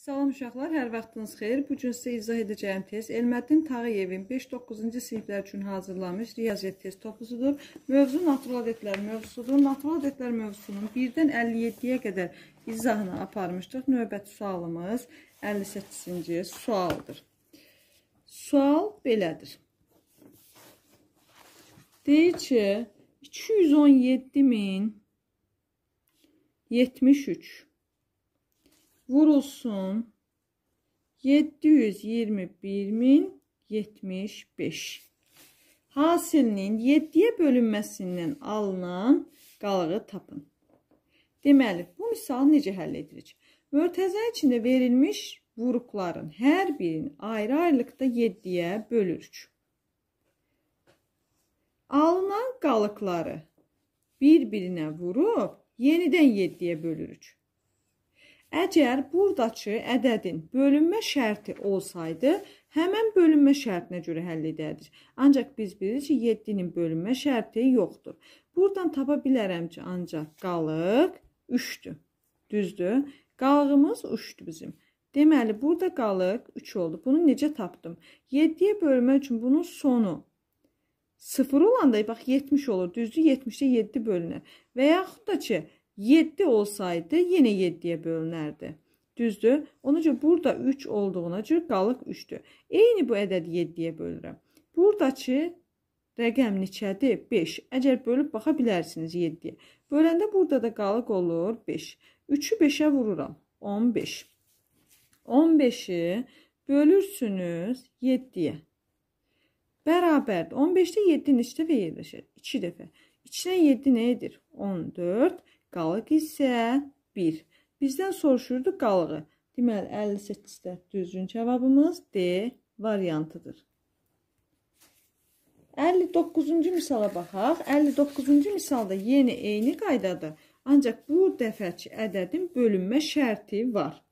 Salam uşaqlar, hər vaxtınız xeyir. Bu gün sizə izah edəcəyim test Elməddin Tağıyevin 5-9-cu siniflər üçün hazırlamış riyaziyyat test topusudur. Mövzu natural adətlər mövzusudur. Natural adətlər mövzusunun 1-dən 57-yə qədər izahını aparmışdıq. Növbəti sualımız 58-ci sualdır. Sual belədir. Deyir ki, 217.073 vurulsun 721.075. Hasilinin 7-yə bölünməsindən alınan qalığı tapın. Deməli, bu misalı necə həll edirik? Mörtəzə içində verilmiş vuruqların hər birini ayrı-ayrılıqda 7-yə bölürük. Alınan qalıqları bir-birinə vurub yenidən 7-yə bölürük. Əgər buradakı ədədin bölünmə şərti olsaydı, həmən bölünmə şərtinə görə həll edərdik. Ancaq biz bilirik ki, 7-nin bölünmə şərti yoxdur. Buradan tapa bilərəm ki, ancaq qalıq 3-dür. Düzdür? Qalığımız 3-dür bizim. Deməli, burada qalıq 3 oldu. Bunu necə tapdım? 7-yə bölmək üçün bunun sonu 0 olanda bax 70 olur. Düzdür? 70-də 7 bölünür. Və yaxud da ki, 7 olsaydı yenə 7-yə bölünərdi. Düzdür? Ona görə burada 3 olduğuna görə qalıq 3-dür. Eyni bu ədədi 7-yə bölürəm. Buradakı rəqəm neçədir? 5. Əgər bölüb baxa bilərsiniz 7-yə. Böləndə burada da qalıq olur 5. 3-ü 5-ə vururam. 15. 15-i bölürsünüz 7-yə. Bərabərdir. 15-də 7 neçə dəfə yerləşir? 2 dəfə. İçinə 7 nə edir? 14. Qalıq isə 1. Bizdən soruşurdu qalığı. Deməli 58-də düzgün cavabımız D variantıdır. 59-cu misala baxaq. 59-cu misalda yenə eyni qaydadır. Ancaq bu dəfəki ədədin bölünmə şərti var.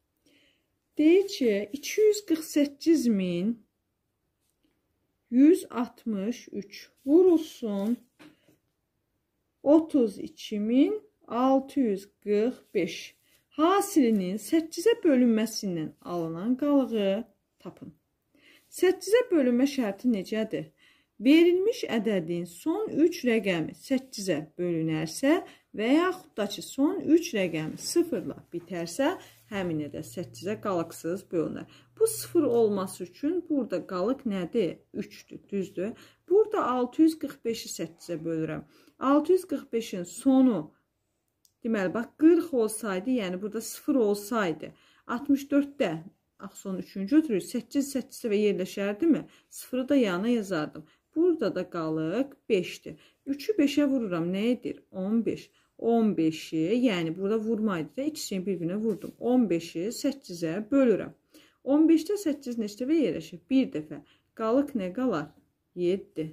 Deyir ki, 248.163 vurulsun 32.000 645. Hasilinin 8-ə bölünməsindən alınan qalığı tapın. 8-ə bölünmə şərti necədir? Verilmiş ədədin son 3 rəqəmi 8-ə bölünərsə və yaxud da ki, son 3 rəqəmi 0-la bitərsə, həmin ədəd 8-ə qalıqsız bölünər. Bu 0 olması üçün burada qalıq nədir? 3-dür, düzdür? Burada 645-i 8-ə bölürəm. 645-in sonu 3 Deməli, bax 40 olsaydı, yəni burada 0 olsaydı, 64-də axson 3-cü ötürür, 8 8 və yerləşərdimi? 0-ı da yana yazardım. Burada da qalıq 5-dir. 3-ü 5-ə vururam, nə edir? 15. 15-i, yəni burada vurmaydı da ikisini bir-birinə vurdum. 15-i 8-ə bölürəm. 15-də 8 neçə və yerləşir? Bir dəfə. Qalıq nə qalar? 7.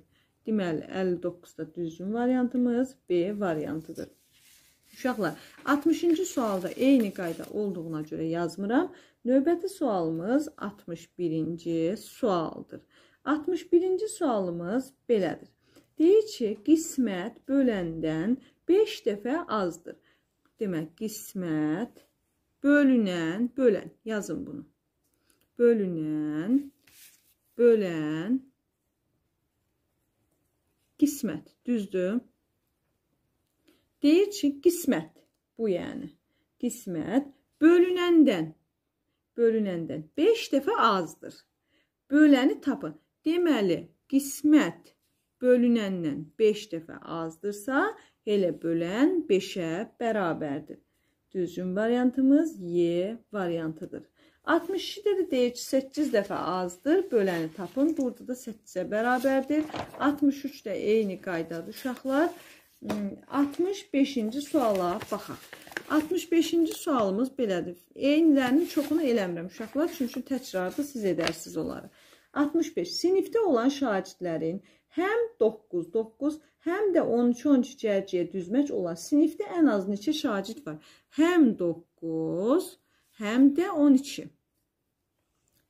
Deməli, 59-da düzgün variantımız B variantıdır. Uşaqlar, 60-cı sualda eyni qayda olduğuna görə yazmıram. Növbəti sualımız 61-ci sualdır. 61-ci sualımız belədir. Deyir ki, qismət böləndən 5 dəfə azdır. Demək, qismət bölünən, bölən. Yazın bunu. Bölünən, bölən, qismət. Düzdür. Deyir ki, qismət bu yəni. Qismət bölünəndən bölünəndən 5 dəfə azdır. Böləni tapın. Deməli, qismət bölünəndən 5 dəfə azdırsa, elə bölən 5-ə bərabərdir. Düzgün variantımız Y variantıdır. 62-də də deyir ki, 8 dəfə azdır. Böləni tapın. Burada da 8-ə bərabərdir. 63-də eyni qaydadır uşaqlar. 65-ci hmm, suala baxaq. 65-ci sualımız belədir. Eynilərini çoxunu eləmirəm uşaqlar, çünki təkrarda siz edərsiniz onları. 65. Sinifdə olan şagirdlərin həm 9, 9, həm də 13, 12 cərciyə düzmək olar. Sinifdə ən az neçə şagird var? Həm 9, həm də 12.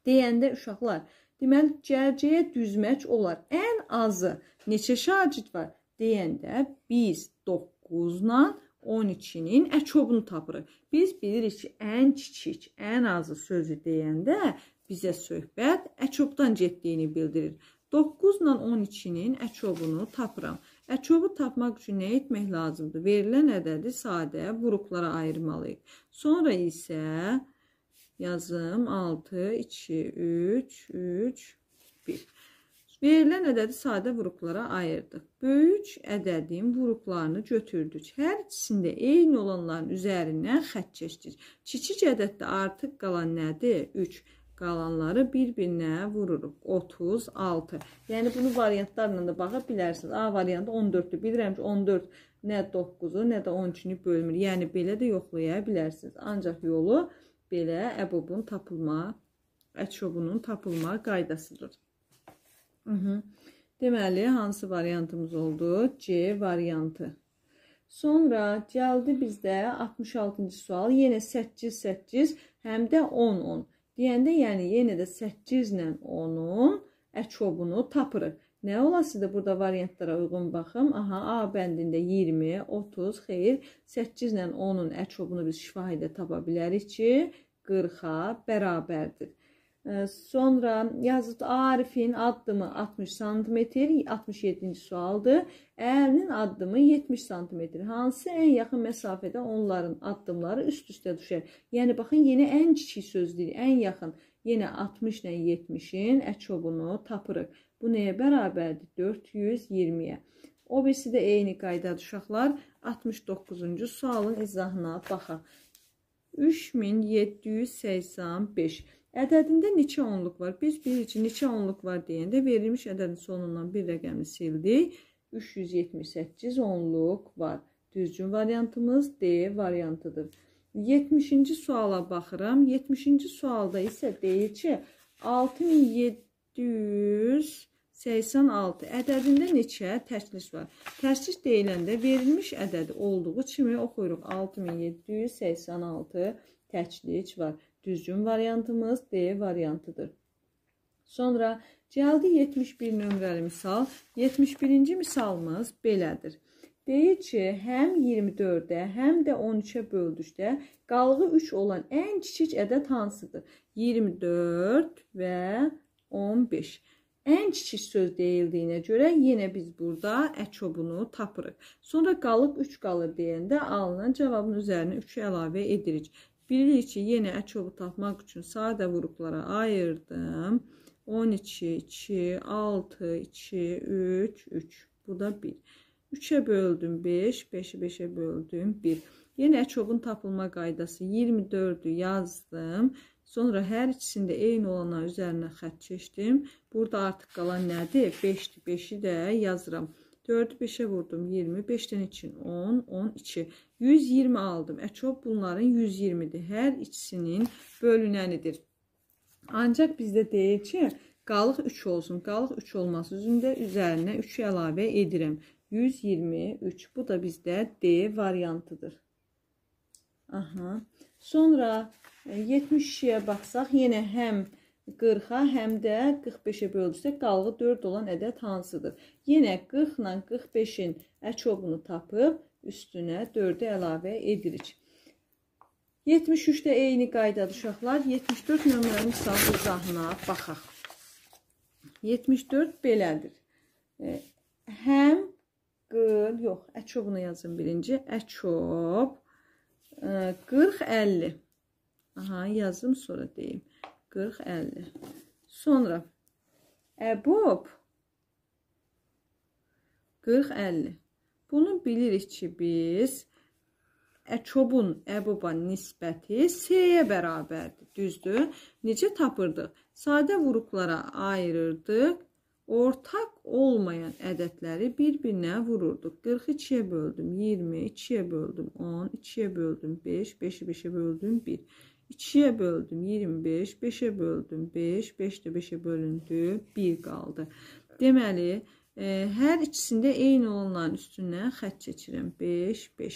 Deyəndə uşaqlar, deməli cərciyə düzmək olar. Ən azı neçə şagird var? deyəndə biz 9-la 12-nin əçobunu tapırıq. Biz bilirik ki, ən kiçik, ən azı sözü deyəndə bizə söhbət əçobdan getdiyini bildirir. 9 ilə 12-nin əçobunu tapıram. Əçobu tapmaq üçün nə etmək lazımdır? Verilən ədədi sadə buruqlara ayırmalıyıq. Sonra isə yazım 6, 2, 3, 3, 1. Verilən ədədi sadə vuruqlara ayırdıq. Böyük ədədin vuruqlarını götürdük. Hər ikisində eyni olanların üzərindən xətt keçdik. Kiçik ədəddə artıq qalan nədir? 3. Qalanları bir-birinə vururuq. 36. Yəni, bunu variantlarla da baxa bilərsiniz. A variantı 14-dür. Bilirəm ki, 14 nə 9-u, nə də 12-ni bölmür. Yəni, belə də yoxlaya bilərsiniz. Ancaq yolu belə əbobun tapılma, ətşobunun tapılma qaydasıdır. Hı-hı. Deməli, hansı variantımız oldu? C variantı. Sonra gəldi bizdə 66-cı sual. Yenə 8-8, həm də 10-10. Deyəndə, yəni yenə də 8 ilə 10-un əçobunu tapırıq. Nə olası da burada variantlara uyğun baxım. Aha, A bəndində 20, 30, xeyr, 8 ilə 10-un əçobunu biz şifahidə tapa bilərik ki, 40-a bərabərdir. Sonra yazıt Arif'in addımı 60 cm, 67-ci sualdır. Ərinin addımı 70 cm. Hansı ən yaxın məsafədə onların addımları üst-üstə düşər? Yəni baxın, yenə ən kiçik sözdür, ən yaxın. Yenə 60 ilə 70-in əçobunu tapırıq. Bu nəyə bərabərdir? 420-yə. O birisi də eyni qaydadır uşaqlar. 69-cu sualın izahına baxaq. 3785 Ədədində neçə onluq var? Biz bilirik ki, neçə onluq var deyəndə verilmiş ədədin sonundan bir rəqəmi sildik. 378 onluq var. Düzgün variantımız D variantıdır. 70-ci suala baxıram. 70-ci sualda isə deyir ki, 6786 ədədində neçə təşlis var? Təşlis deyiləndə verilmiş ədədi olduğu kimi oxuyuruq. 6786 təşlis var. Düzgün variantımız D variantıdır. Sonra gəldi 71 nömrəli misal. 71-ci misalımız belədir. Deyir ki, həm 24-də, həm də 13-ə böldükdə qalığı 3 olan ən kiçik ədəd hansıdır? 24 və 15. Ən kiçik söz deyildiyinə görə yenə biz burada əkobunu tapırıq. Sonra qalıq 3 qalır deyəndə alınan cavabın üzərinə 3 əlavə edirik. Bilirik ki, yenə ək yolu tapmaq üçün sadə vuruqlara ayırdım. 12, 2, 6, 2, 3, 3. Bu da 1. 3-ə böldüm 5, 5-i 5-ə böldüm 1. Yenə əçobun tapılma qaydası 24-ü yazdım. Sonra hər ikisində eyni olana üzərinə xət çəkdim. Burada artıq qalan nədir? 5-dir. 5-i də yazıram. 4-ü 5-ə vurdum 20, 5-dən 2-nin 10, 12. 120 aldım. Əçob e, bunların 120-dir. Hər ikisinin bölünənidir. Ancaq bizdə deyir ki, qalıq 3 olsun. Qalıq 3 olması üzündə üzərinə 3 əlavə edirəm. 123. Bu da bizdə D variantıdır. Aha. Sonra 72-yə e, baxsaq, yenə həm 40-a, həm də 45-ə bölürsək, qalığı 4 olan ədəd hansıdır? Yenə 40 ilə 45-in əçobunu tapıb üstünə 4-ü əlavə edirik. 73-də eyni qaydadır uşaqlar. 74 nömrəli misal izahına baxaq. 74 belədir. E, həm qıl, yox, əçobunu yazın birinci. Əçob 40-50. E, Aha, yazım sonra deyim. 40-50. Sonra əbob 40-50. Bunu bilirik ki, biz Əkobun Əbuba nisbəti S-yə bərabərdir. Düzdür? Necə tapırdıq? Sadə vuruqlara ayırırdıq. Ortaq olmayan ədədləri bir-birinə vururduq. 42-yə böldüm 20, 2-yə böldüm 10, 2-yə böldüm 5, 5-i 5-ə böldüm 1. 2-yə böldüm 25, 5-ə böldüm 5, 5 də 5-ə bölündü, 1 qaldı. Deməli, Hər ikisində eyni olanların üstündən xət keçirəm. 5, 5.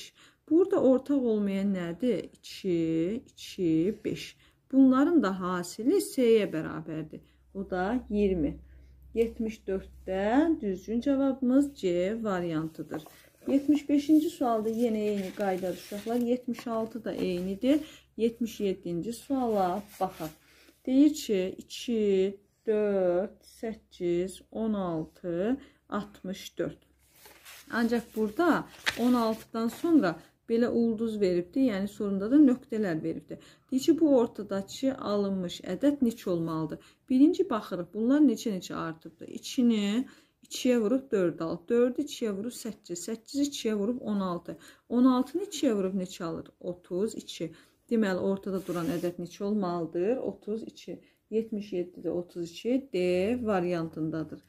Burada ortaq olmayan nədir? 2, 2, 5. Bunların da hasili S-yə bərabərdir. O da 20. 74-də düzgün cavabımız C variantıdır. 75-ci sualda yenə eyni qaydadır uşaqlar. 76 da eynidir. 77-ci suala baxaq. Deyir ki, 2, 4, 8, 16, 64. Ancaq burada 16-dan sonra belə ulduz veribdi, yəni sonunda da nöqtələr veribdi. Deyir ki, bu ortadakı alınmış ədəd neçə olmalıdır? Birinci baxırıq, bunlar neçə-neçə artıbdır. 2-ni 2-yə vurub 4 alır. 4-ü 2-yə vurub 8, 8-i 2-yə vurub 16. 16-nı 2-yə vurub neçə alır? 32. Deməli, ortada duran ədəd neçə olmalıdır? 32. 77-də 32 D variantındadır.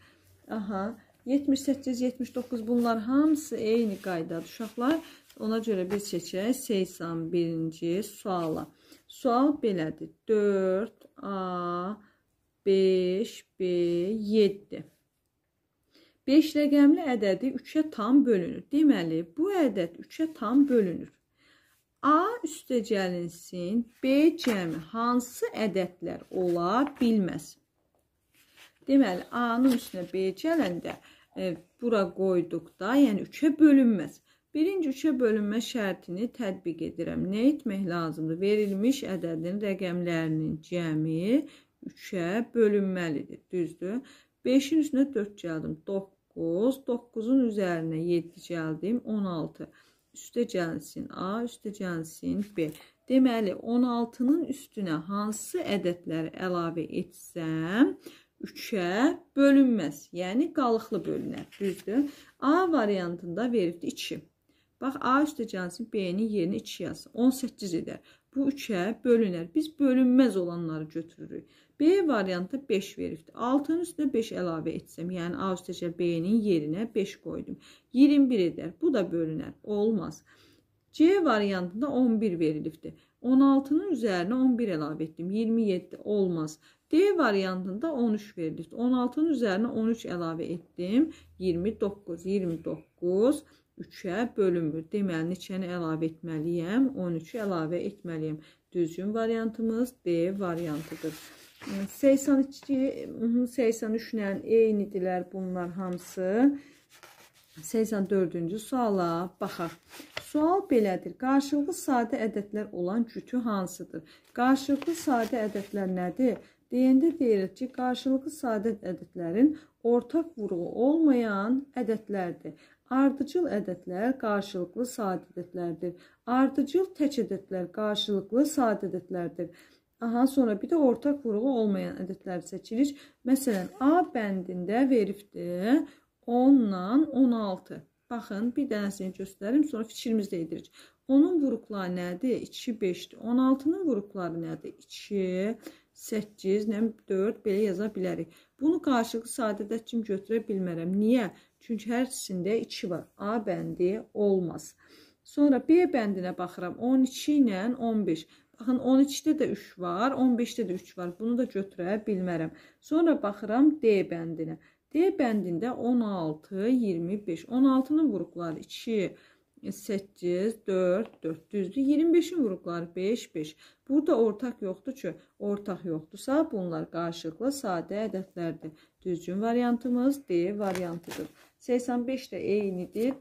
Aha, 78-79 bunlar hamısı eyni qaydadır uşaqlar. Ona görə biz seçək 81-ci suala. Sual belədir. 4 A 5 B 7 5 rəqəmli ədədi 3-ə tam bölünür. Deməli, bu ədəd 3-ə tam bölünür. A üstəgəlinsin B cəmi hansı ədədlər ola bilməz? Deməli, A-nın üstünə B gələndə e, bura qoyduqda, yəni 3-ə bölünməz. Birinci 3-ə bölünmə şərtini tətbiq edirəm. Nə etmək lazımdır? Verilmiş ədədin rəqəmlərinin cəmi 3-ə bölünməlidir. Düzdür. 5-in üstünə 4 gəldim. 9. 9-un üzərinə 7 gəldim. 16. 16 üstə gəlsin A, üstə gəlsin B. Deməli, 16-nın üstünə hansı ədədləri əlavə etsəm, 3-ə bölünməz. Yəni, qalıqlı bölünər, düzdür. A variantında veribdir 2. Bax, A üstə gəlsin B-nin yerini 2 yazsın. 18 edər. bu 3'e bölünər. Biz bölünməz olanları götürürük. B variantı 5 veribdir. 6 üstüne üstünə 5 əlavə etsəm, yəni A üstəcə B-nin yerinə 5 qoydum. 21 edər. Bu da bölünər. Olmaz. C variantında 11 verilibdir. 16-nın üzərinə 11 əlavə etdim. 27 olmaz. D variantında 13 verilibdir. 16-nın üzərinə 13 əlavə etdim. 29, 29 3-ə bölünmür. Deməli, neçəni əlavə etməliyəm? 13-ü əlavə etməliyəm. Düzgün variantımız D variantıdır. 82, 83-lə eynidirlər bunlar hamısı. 84-cü suala baxaq. Sual belədir. Qarşılıqlı sadə ədədlər olan cütü hansıdır? Qarşılıqlı sadə ədədlər nədir? Deyəndə deyirik ki, qarşılıqlı sadə ədədlərin ortaq vurğu olmayan ədədlərdir. Ardıcıl ədədlər qarşılıqlı saat ədədlərdir. Ardıcıl tək ədədlər qarşılıqlı saat ədədlərdir. Aha, sonra bir də ortaq vurğu olmayan ədədləri seçirik. Məsələn, A bəndində verifdir 10 ilə 16. Baxın, bir dənəsini göstərim, sonra fikrimizdə edirik. Onun vuruqları nədir? 2, 5-dir. 16-nın vuruqları nədir? 2, 8, 4, belə yaza bilərik. Bunu qarşılıqlı sadədə üçün götürə bilmərəm. Niyə? Çünki hər ikisində 2 var. A bəndi olmaz. Sonra B bəndinə baxıram. 12 ilə 15. Baxın 12-də də 3 var, 15-də də 3 var. Bunu da götürə bilmərəm. Sonra baxıram D bəndinə. D bəndində 16, 25. 16-nın vuruqları 2, 25. 8, 4, 4 düzdür. 25-in qrupları 5, 5. Burada ortaq yoxdur ki, ortaq yoxdursa bunlar qarşılıqlı sadə ədədlərdir. Düzgün variantımız D variantıdır. 85 də eynidir.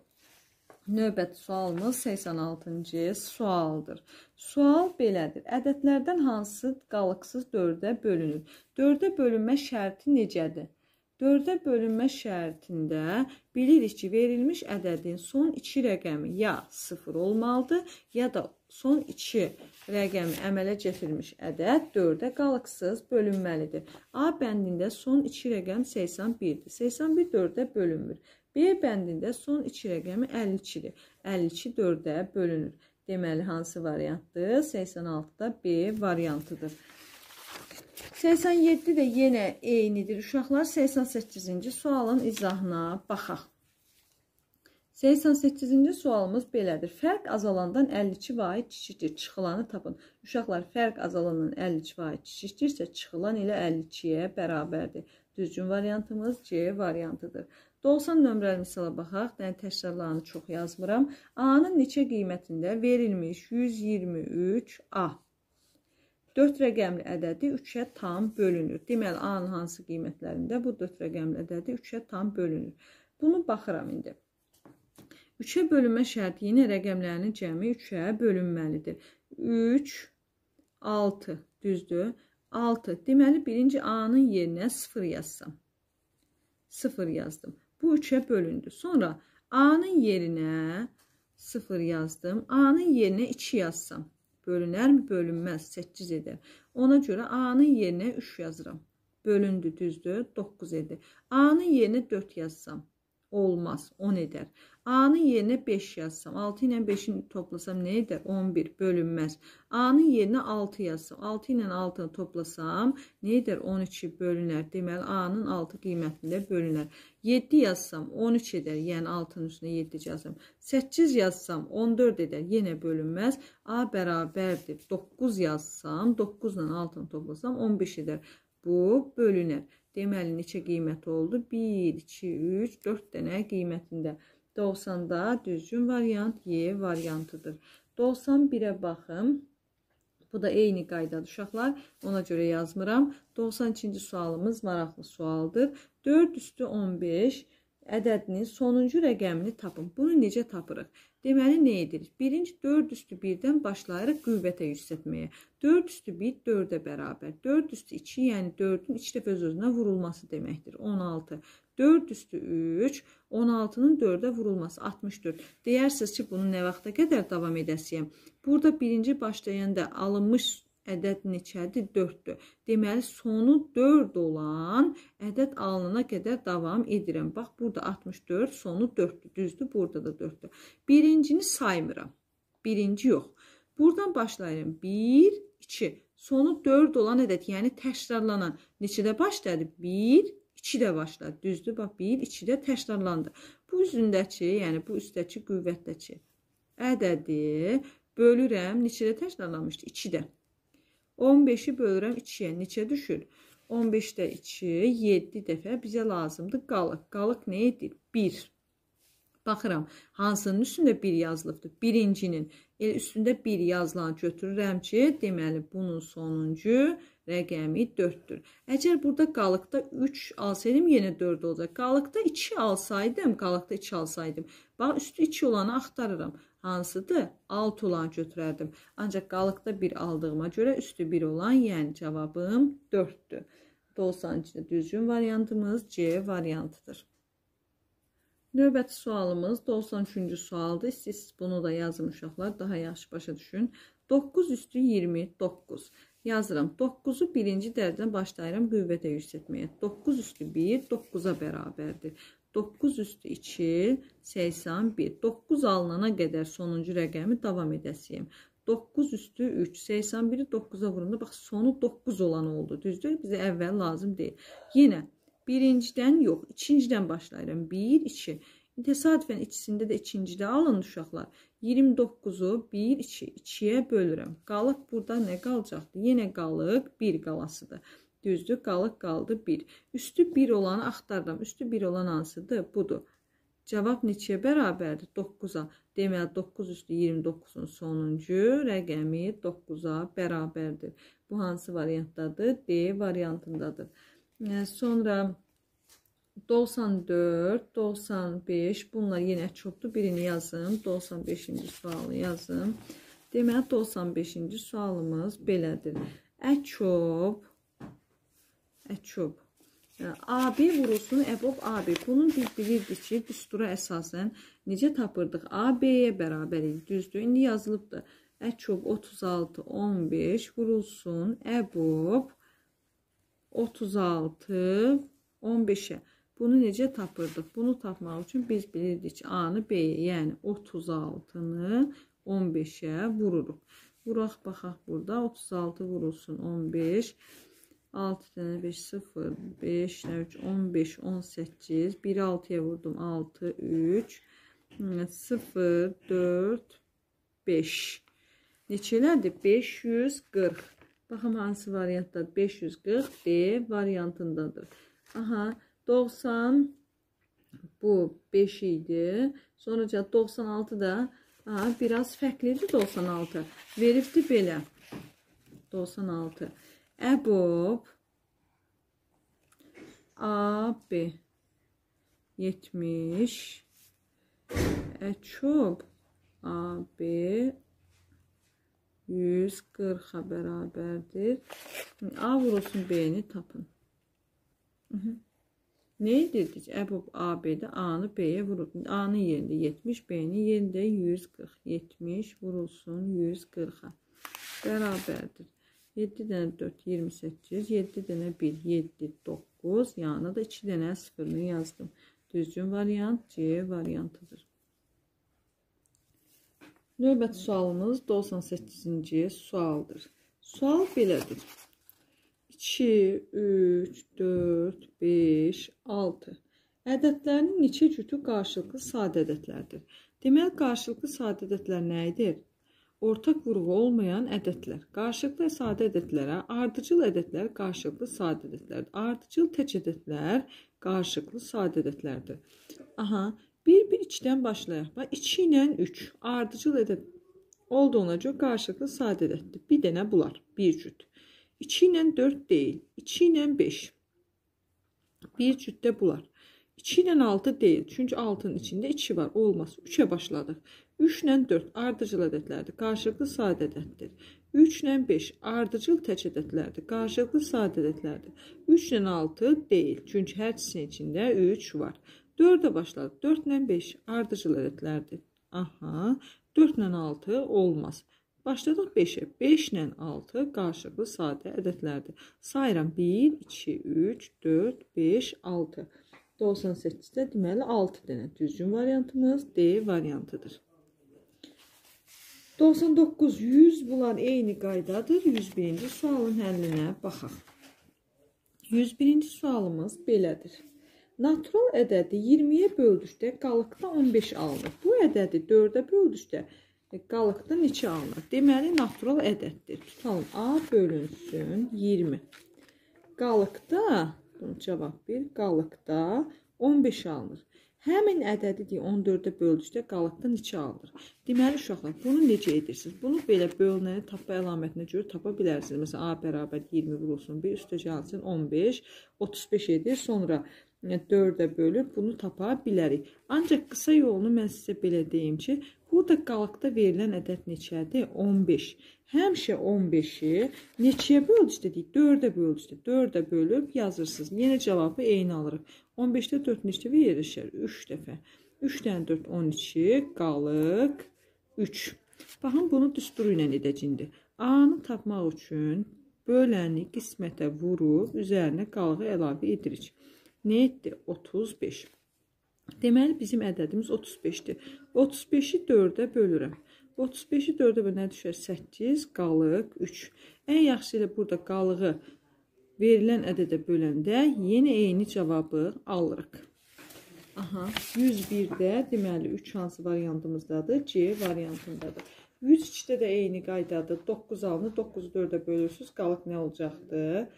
Növbəti sualımız 86-cı sualdır. Sual belədir. Ədədlərdən hansı qalıqsız 4-ə bölünür? 4-ə bölünmə şərti necədir? Dördə bölünmə şərtində bilirik ki, verilmiş ədədin son iki rəqəmi ya sıfır olmalıdır, ya da son iki rəqəmi əmələ gətirmiş ədəd dördə qalıqsız bölünməlidir. A bəndində son iki rəqəm 81-dir. 81 dördə bölünmür. B bəndində son iki rəqəmi 52-dir. 52 dördə bölünür. Deməli, hansı variantdır? 86-da B variantıdır. 87 də yenə eynidir. Uşaqlar 88-ci sualın izahına baxaq. 88-ci sualımız belədir. Fərq azalandan 52% kiçikdir. Çıxılanı tapın. Uşaqlar fərq azalandan 52% kiçikdirsə, çıxılan ilə 52-yə bərabərdir. Düzgün variantımız C variantıdır. 90 nömrəli misala baxaq. Mən təkrarlarını çox yazmıram. A-nın neçə qiymətində verilmiş 123A 4 rəqəmli ədədi 3-ə tam bölünür. Deməli, A-nın hansı qiymətlərində bu 4 rəqəmli ədədi 3-ə tam bölünür. Bunu baxıram indi. 3-ə bölünmə şərti yenə rəqəmlərinin cəmi 3-ə bölünməlidir. 3, 6, düzdür. 6, deməli, birinci A-nın yerinə 0 yazsam. 0 yazdım. Bu 3-ə bölündü. Sonra A-nın yerinə 0 yazdım. A-nın yerinə 2 yazsam. Bölünərmi? Bölünməz. 8 edər. Ona görə A-nın yerinə 3 yazıram. Bölündü, düzdür. 9 edir. A-nın yerinə 4 yazsam olmaz. 10 edər. A-nın yerinə 5 yazsam, 6 ilə 5-i toplasam nə edər? 11 bölünməz. A-nın yerinə 6 yazsam, 6 ilə 6-nı toplasam nə edər? 12 bölünər. Deməli A-nın 6 qiymətində bölünər. 7 yazsam 13 edər, yəni 6-nın üstünə 7 yazsam. 8 yazsam 14 edər, yenə bölünməz. A bərabərdir. 9 yazsam, 9 ilə 6-nı toplasam 15 edər. Bu bölünər. Deməli neçə qiyməti oldu? 1, 2, 3, 4 dənə qiymətində. 90-da düzgün variant Y variantıdır. 91-ə baxım. Bu da eyni qaydadır uşaqlar. Ona görə yazmıram. 92-ci sualımız maraqlı sualdır. 4 üstü 15. 15 ədədinin sonuncu rəqəmini tapın. Bunu necə tapırıq? Deməli, nə edirik? Birinci 4 üstü 1-dən başlayırıq qüvvətə yüksətməyə. 4 üstü 1 4-ə bərabər. 4 üstü 2, yəni 4-ün 2 dəfə öz-özünə vurulması deməkdir. 16. 4 üstü 3, 16-nın 4-ə vurulması 64. Deyərsiniz ki, bunu nə vaxta qədər davam edəsiyəm? Burada birinci başlayanda alınmış ədəd neçədir? 4-dür. Deməli, sonu 4 olan ədəd alınana qədər davam edirəm. Bax, burada 64, sonu 4-dür. Düzdür, burada da 4-dür. Birincini saymıram. Birinci yox. Buradan başlayıram. 1, 2. Sonu 4 olan ədəd, yəni təkrarlanan neçədə başladı? 1, 2 də başladı. Düzdür? Bax 1, 2 də təkrarlandı. Bu üzündəki, yəni bu üstdəki qüvvətdəki ədədi bölürəm. Neçədə təkrarlanmışdı? 2-də. 15-i bölürəm 2-yə. Neçə düşür? 15-də 2, 7 dəfə bizə lazımdır qalıq. Qalıq nə edir? 1. Baxıram, hansının üstündə 1 yazılıbdır? Birincinin. El üstündə 1 yazılan götürürəm ki, deməli, bunun sonuncu rəqəmi 4-dür. Əgər burada qalıqda 3 alsaydım, yenə 4 olacaq. Qalıqda 2 alsaydım, qalıqda 2 alsaydım. Bax, üstü 2 olanı axtarıram hansıdır? 6 olan götürərdim. Ancaq qalıqda 1 aldığıma görə üstü 1 olan, yəni cavabım 4-dür. 92-də düzgün variantımız C variantıdır. Növbəti sualımız 93-cü sualdır. Siz bunu da yazın uşaqlar, daha yaxşı başa düşün. 9 üstü 29 yazıram. 9-u birinci dərəcədən başlayıram qüvvətə yüksətməyə. 9 üstü 1, 9-a bərabərdir. 9 üstü 2, 81. 9 alınana qədər sonuncu rəqəmi davam edəsiyim. 9 üstü 3, 81-i 9-a vurunda, bax, sonu 9 olan oldu, düzdür? Bizə əvvəl lazım deyil. Yenə birincidən yox, ikincidən başlayıram. 1, 2, 3. Təsadüfən ikisində də ikincidə alın uşaqlar. 29-u 1, 2, 2-yə bölürəm. Qalıq burada nə qalacaqdı? Yenə qalıq 1 qalasıdır. Düzdür, qalıq qaldı 1. Üstü 1 olanı axtarıram. Üstü 1 olan hansıdır? Budur. Cavab neçəyə bərabərdir? 9-a. Deməli 9 üstü 29-un sonuncu rəqəmi 9-a bərabərdir. Bu hansı variantdadır? D variantındadır. Sonra 94, 95 bunlar yenə çoxdur. Birini yazım. 95-ci sualı yazım. Deməli 95-ci sualımız belədir. Əçob Əçob e, AB vurulsun əbob AB. Bunun biz bilirdik ki, düstura əsasən necə tapırdıq? AB-yə bərabər idi, düzdür? İndi yazılıbdır. Əçob 36 15 vurulsun əbob 36 15-ə. Bunu necə tapırdıq? Bunu tapmaq üçün biz bilirdik A-nı B-yə, yəni 36-nı 15-ə vururuq. Vuraq, baxaq burada. 36 vurulsun 15. 6 dənə 5, 0, 5, 3, 15, 18. 1, 6-ya vurdum. 6, 3, 0, 4, 5. Neçələrdir? 540. Baxın, hansı variantda? 540 D variantındadır. Aha, 540. 90 bu 5 idi. Sonuca 96 da ha, biraz fərqlidir 96. Veribdi belə. 96. Əbub AB 70 Əçub AB 140-a bərabərdir. A vurulsun B-ni tapın. Hı -hı. Nə edirdik? Əbub AB'də A-nı B-yə vurub. A-nın yerində 70, B-nin yerində 140. 70 vurulsun 140-a. Bərabərdir. 7 dənə 4, 28, 7 dənə 1, 7, 9. Yanına da 2 dənə 0-ını yazdım. Düzgün variant C variantıdır. Növbəti sualımız 98-ci sualdır. Sual belədir. 2, 3, 4, 5, 6. Ədədlərin neçə cütü qarşılıqlı sadə ədədlərdir? Deməli, qarşılıqlı sadə ədədlər nə idir? Ortaq vurğu olmayan ədədlər. Qarşılıqlı sadə ədədlərə, ardıcıl ədədlər qarşılıqlı sadə ədədlərdir. Ardıcıl tək ədədlər qarşılıqlı sadə ədədlərdir. Aha, bir-bir 2-dən başlayaq. Bax, 2 ilə 3 ardıcıl ədəd olduğuna görə qarşılıqlı sadə ədəddir. Bir dənə bunlar, bir cüt. 2 ilə 4 deyil, 2 ilə 5. Bir cütdə bunlar. 2 ilə 6 deyil, çünki 6-nın içində 2 var, olmaz. 3-ə başladıq. 3 ilə 4 ardıcıl ədədlərdir, qarşılıqlı sadə ədəddir. 3 ilə 5 ardıcıl tək ədədlərdir, qarşılıqlı sadə ədədlərdir. 3 ilə 6 deyil, çünki hər ikisinin içində 3 var. 4-ə başladıq. 4 ilə 5 ardıcıl ədədlərdir. Aha, 4 ilə 6 olmaz. Başladıq 5-ə. 5 ilə 6 qarşılıqlı sadə ədədlərdir. Sayıram 1, 2, 3, 4, 5, 6. 98-də deməli 6 dənə düzgün variantımız D variantıdır. 99, 100 bunlar eyni qaydadır. 101-ci sualın həllinə baxaq. 101-ci sualımız belədir. Natural ədədi 20-yə böldükdə qalıqda 15 alınır. Bu ədədi 4-ə böldükdə 15 alınır. E, qalıqda neçə alınır? Deməli, natural ədəddir. Tutalım, A bölünsün 20. Qalıqda, bunu cavab bir, qalıqda 15 alınır. Həmin ədədi deyə 14-ə böldükdə qalıqda neçə alınır? Deməli, uşaqlar, bunu necə edirsiniz? Bunu belə bölünəni tapma əlamətinə görə tapa bilərsiniz. Məsələn, A bərabər 20 vurulsun, 1 üstəcə alsın 15, 35 edir. Sonra 4-ə bölüb bunu tapa bilərik. Ancaq qısa yolunu mən sizə belə deyim ki, burada qalıqda verilən ədəd neçədir? 15. Həmişə 15-i neçəyə böldük dedik? 4-ə böldük. 4-ə bölüb yazırsınız. Yenə cavabı eyni alırıq. 15-də 4 neçə yerləşir? 3 dəfə. 3 dən 4 12 qalıq 3. Baxın bunu düsturu ilə edəcəyindir. A-nı tapmaq üçün böləni qismətə vurub üzərinə qalığı əlavə edirik nə etdi? 35. Deməli, bizim ədədimiz 35-dir. 35-i 4-ə bölürəm. 35-i 4-ə bölə nə düşər? 8, qalıq 3. Ən yaxşı ilə burada qalığı verilən ədədə böləndə yenə eyni cavabı alırıq. Aha, 101-də deməli 3 hansı variantımızdadır? C variantındadır. 102-də də eyni qaydadır. 9 alını 9-u 4-ə bölürsüz, qalıq nə olacaqdır?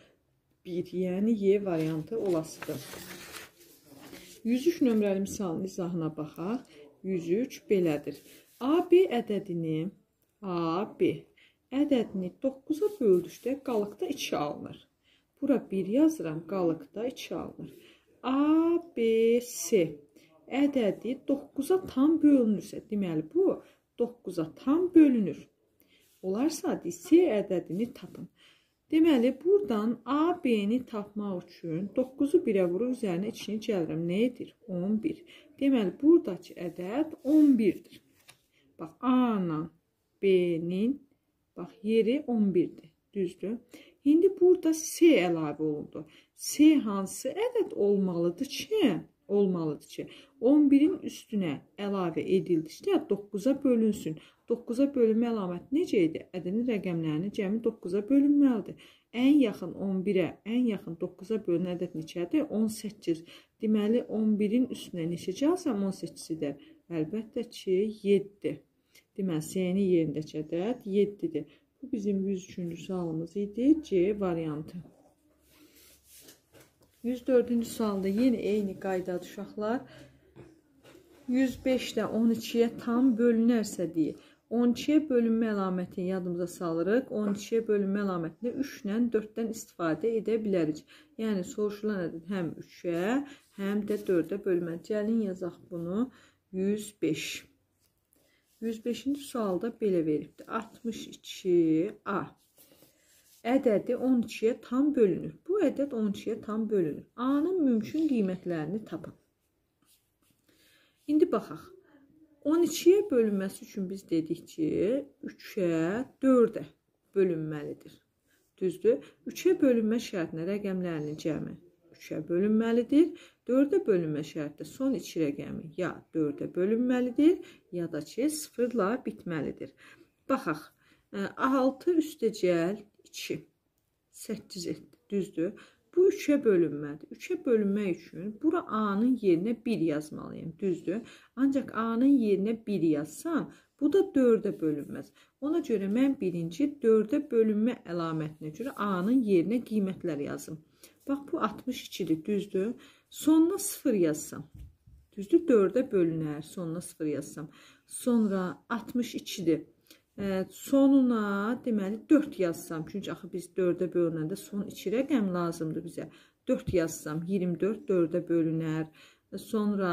1. Yəni Y variantı olasıdır. 103 nömrəli misalın izahına baxaq. 103 belədir. AB ədədini AB ədədini 9-a böldükdə qalıqda 2 alınır. Bura 1 yazıram, qalıqda 2 alınır. ABC ədədi 9-a tam bölünürsə, deməli bu 9-a tam bölünür. Olarsa DC ədədini tapın. Deməli, buradan A, B-ni tapmaq üçün 9-u 1-ə vurub üzərinə 2-ni gəlirəm. Nə edir? 11. Deməli, buradakı ədəd 11-dir. Bax, A ilə B-nin bax, yeri 11-dir. Düzdür. İndi burada C əlavə olundu. C hansı ədəd olmalıdır ki, olmalıdır ki, 11-in üstünə əlavə edildikdə yəni 9-a bölünsün. 9-a bölünmə əlaməti necə idi? Ədədi rəqəmlərini cəmi 9-a bölünməlidir. Ən yaxın 11-ə, ən yaxın 9-a bölünən ədəd neçədir? 18. Deməli 11-in üstünə neçəcə alsam 18-dir? Əlbəttə ki, 7. Deməli C-ni yerindəki ədəd 7-dir. Bu bizim 103-cü sualımız idi C variantı. 104-cü sualda yenə eyni qaydadır uşaqlar. 105-də 12-yə tam bölünərsə deyir. 12-yə bölünmə əlamətini yadımıza salırıq. 12-yə bölünmə əlamətində 3 ilə 4-dən istifadə edə bilərik. Yəni soruşulan ədəd həm 3-ə, həm də 4-ə bölmə. Gəlin yazaq bunu 105. 105-ci sualda belə veribdi. 62A ədədi 12-yə tam bölünür. Bu ədəd 12-yə tam bölünür. A-nın mümkün qiymətlərini tapın. İndi baxaq. 12-yə bölünməsi üçün biz dedik ki, 3-ə 4-ə bölünməlidir. Düzdür? 3-ə bölünmə şərtinə rəqəmlərinin cəmi 3-ə bölünməlidir. 4-ə bölünmə şərtdə son 2 rəqəmi ya 4-ə bölünməlidir, ya da ki, sıfırla bitməlidir. Baxaq. 6 üstəcəl 2. 8 etdi. Düzdür. Bu 3-ə bölünmədir. 3-ə bölünmək üçün bura A-nın yerinə 1 yazmalıyım. Düzdür. Ancaq A-nın yerinə 1 yazsam, bu da 4-ə bölünməz. Ona görə mən birinci 4-ə bölünmə əlamətinə görə A-nın yerinə qiymətlər yazım. Bax, bu 62-dir. Düzdür. Sonuna 0 yazsam. Düzdür, 4-ə bölünər. Sonuna 0 yazsam. Sonra 62-dir sonuna deməli 4 yazsam, çünki axı biz 4-ə bölünəndə son 2 rəqəm lazımdır bizə. 4 yazsam 24 4-ə bölünər. Sonra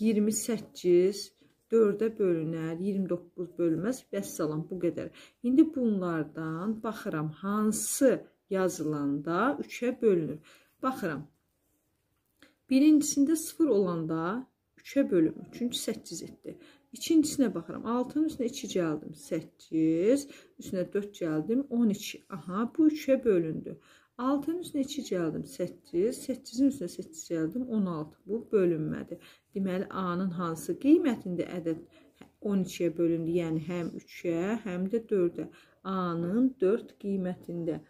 28 4-ə bölünər, 29 bölünməz. Vəssalam, bu qədər. İndi bunlardan baxıram hansı yazılanda 3-ə bölünür. Baxıram. Birincisində 0 olanda 3-ə bölünür. Çünki 8 etdi. İkincisinə baxıram. 6-nın üstünə 2 gəldim. 8, üstünə 4 gəldim. 12. Aha, bu 3-ə bölündü. 6-nın üstünə 2 gəldim. 8, 8-in üstünə 8 gəldim. 16. Bu bölünmədi. Deməli, A-nın hansı qiymətində ədəd 12-yə bölündü? Yəni, həm 3-ə, həm də 4-ə. A-nın 4 qiymətində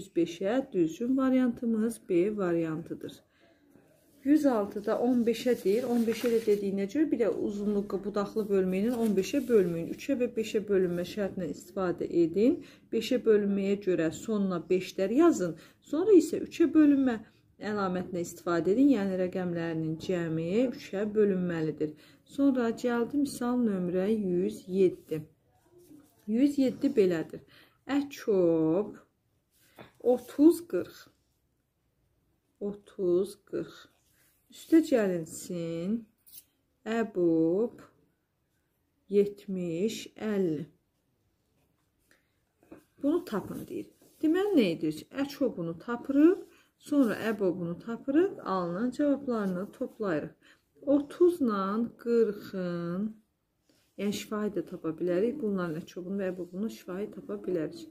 105-ə düzgün variantımız B variantıdır. 106-da 15-ə deyir. 15-ə də dediyinə görə bir də uzunluqqa budaqlı bölməyini 15-ə bölməyin. 3-ə və 5-ə bölünmə şərtindən istifadə edin. 5-ə bölünməyə görə sonuna 5-lər yazın. Sonra isə 3-ə bölünmə əlamətinə istifadə edin. Yəni rəqəmlərinin cəmi 3-ə bölünməlidir. Sonra gəldi misal nömrə 107. 107 belədir. Əçob 30 40 30 40 üstə gəlinsin. Əbub 70 50. Bunu tapın deyir. Deməli nə edirik? Əçobunu tapırıq, sonra əbobunu tapırıq, alınan cavablarını toplayırıq. 30 ilə 40-ın yəni şifahi də tapa bilərik. Bunların əçobunu və əbobunu şifahi tapa bilərik.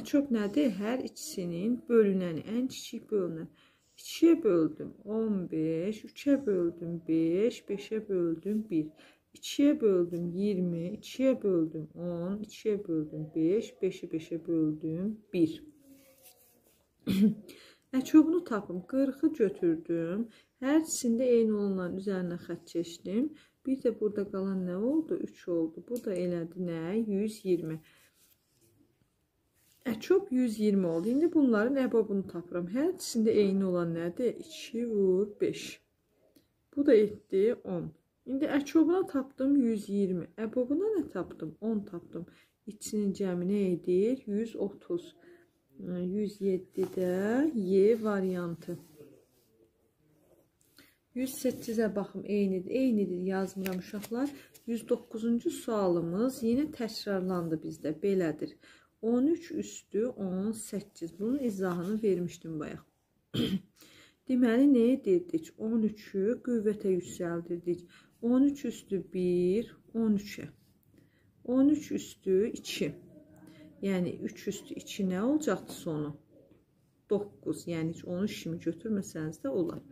Əçob nədir? Hər ikisinin bölünəni, ən kiçik bölünəni. 2-yə böldüm 15, 3-ə böldüm 5, 5-ə böldüm 1. 2-yə böldüm 20, 2-yə böldüm 10, 2-yə böldüm 5, 5-i 5-ə böldüm 1. Əçubunu tapım. 40-ı götürdüm. Hər ikisində eyni olanların üzərinə xətt keçdim. Bir də burada qalan nə oldu? 3 oldu. Bu da elədi nə? 120. Əkub 120 oldu. İndi bunların əbabını tapıram. Hər ikisində eyni olan nədir? 2 vur 5. Bu da etdi 10. İndi əkubuna tapdım 120. Əbabına nə tapdım? 10 tapdım. İçinin cəmi nə edir? 130. 107-də Y variantı. 108-ə baxım, eynidir, eynidir yazmıram uşaqlar. 109-cu sualımız yenə təkrarlandı bizdə, belədir. 13 üstü 18. Bunun izahını vermişdim bayaq. Deməli, nəyə dedik? 13-ü qüvvətə yüksəldirdik. 13 üstü 1, 13-ə. 13 üstü 2. Yəni, 3 üstü 2 nə olacaqdı sonu? 9. Yəni, 13 kimi götürməsəniz də olar.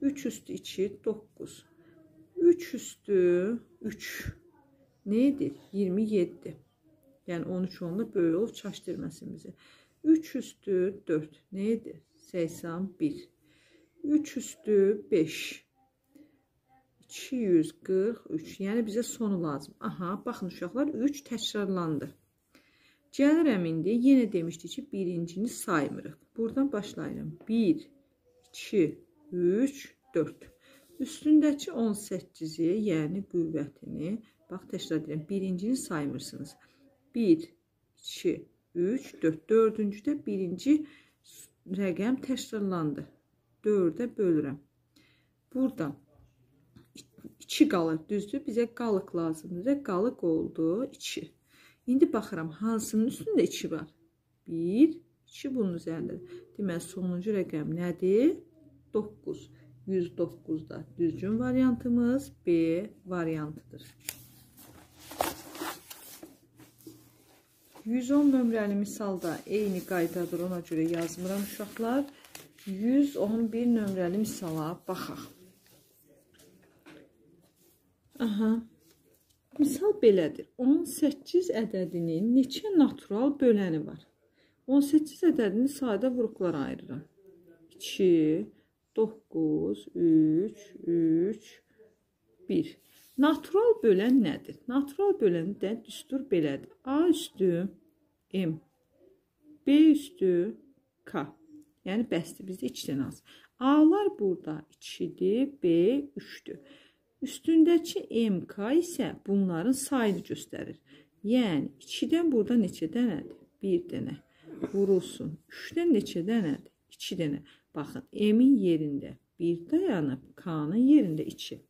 3 üstü 2, 9. 3 üstü 3. Nə edir? 27. Yəni 13 onda böyük olub çaşdırmasın bizi. 3 üstü 4 nə idi? 81. 3 üstü 5. 243. Yəni bizə sonu lazım. Aha, baxın uşaqlar 3 təkrarlandı. Gəlirəm indi. Yenə demişdik ki, birincini saymırıq. Buradan başlayıram. 1, 2, 3, 4. Üstündəki 18-i, yəni qüvvətini, bax təkrar edirəm, birincini saymırsınız. 1, 1, 2, 3, 4. Dördüncüdə birinci rəqəm təkrarlandı. 4-ə bölürəm. Burada 2 qalır, düzdür? Bizə qalıq lazımdır və qalıq oldu 2. İndi baxıram, hansının üstündə 2 var? 1, 2 bunun üzərindədir. Deməli, sonuncu rəqəm nədir? 9. 109-da düzgün variantımız B variantıdır. 110 nömrəli misalda eyni qaydadır, ona görə yazmıram uşaqlar. 111 nömrəli misala baxaq. Aha. Misal belədir. 18 ədədinin neçə natural böləni var? 18 ədədini sadə vuruqlara ayırıram. 2, 9, 3, 3, 1. Natural bölən nədir? Natural böləndə düstur belədir. A üstü M, B üstü K. Yəni bəsdir, bizdə 2 dənə az. A-lar burada 2-dir, B 3-dür. Üstündəki MK isə bunların sayını göstərir. Yəni 2-dən burada neçə dənədir? 1 dənə. Vurulsun. 3-dən neçə dənədir? 2 dənə. Baxın, M-in yerində 1 dayanıb, K-nın yerində 2.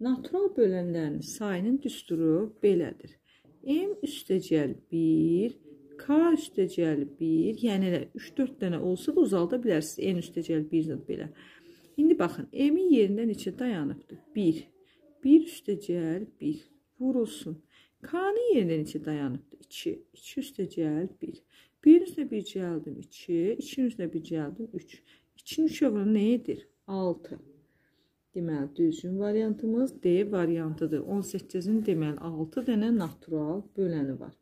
Natural bölənlərin sayının düsturu belədir. M üstəcəl 1, K üstəcəl 1, yəni 3-4 dənə olsa da uzalda bilərsiniz. N üstəcəl 1-dən belə. İndi baxın, M-in yerində neçə dayanıbdır? 1. 1 üstəcəl 1 vurulsun. K-nın yerində neçə dayanıbdır? 2. 2 üstəcəl 1. 1-in üstünə 1 cəldim 2, 2-nin üstünə 1 cəldim 3. 2-nin 3 oranı nə edir? 6. Deməli, düzgün variantımız D variantıdır. 18-in deməli 6 dənə natural böləni var.